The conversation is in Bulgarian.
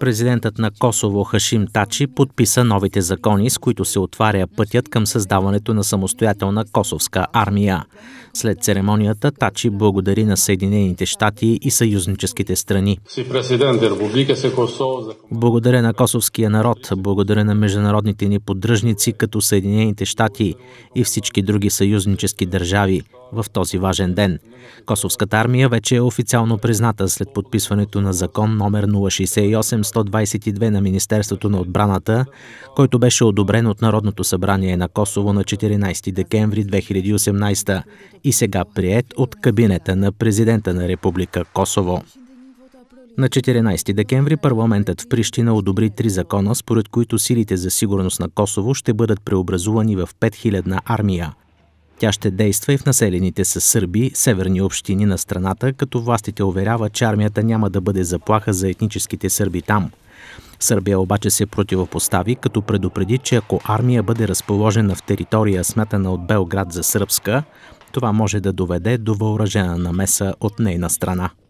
Президентът на Косово Хашим Тачи подписа новите закони, с които се отваря пътят към създаването на самостоятелна косовска армия. След церемонията Тачи благодари на Съединените щати и съюзническите страни. Благодаря на косовския народ, благодаря на международните ни поддръжници като Съединените щати и всички други съюзнически държави в този важен ден. Косовската армия вече е официално призната след подписването на закон закон номер 068-122 на Министерството на отбраната, който беше одобрен от Народното събрание на Косово на 14 декември 2018 и сега прият от кабинета на президента на Република Косово. На 14 декември парламентът в Прищина одобри три закона, според които силите за сигурност на Косово ще бъдат преобразувани в 5000 армия – тя ще действа и в населените с сърби северни общини на страната, като властите уверяват, че армията няма да бъде заплаха за етническите сърби там. Сърбия обаче се противопостави, като предупреди, че ако армия бъде разположена в територия, смятана от Белград за сръбска, това може да доведе до въоръжена намеса от нейна страна.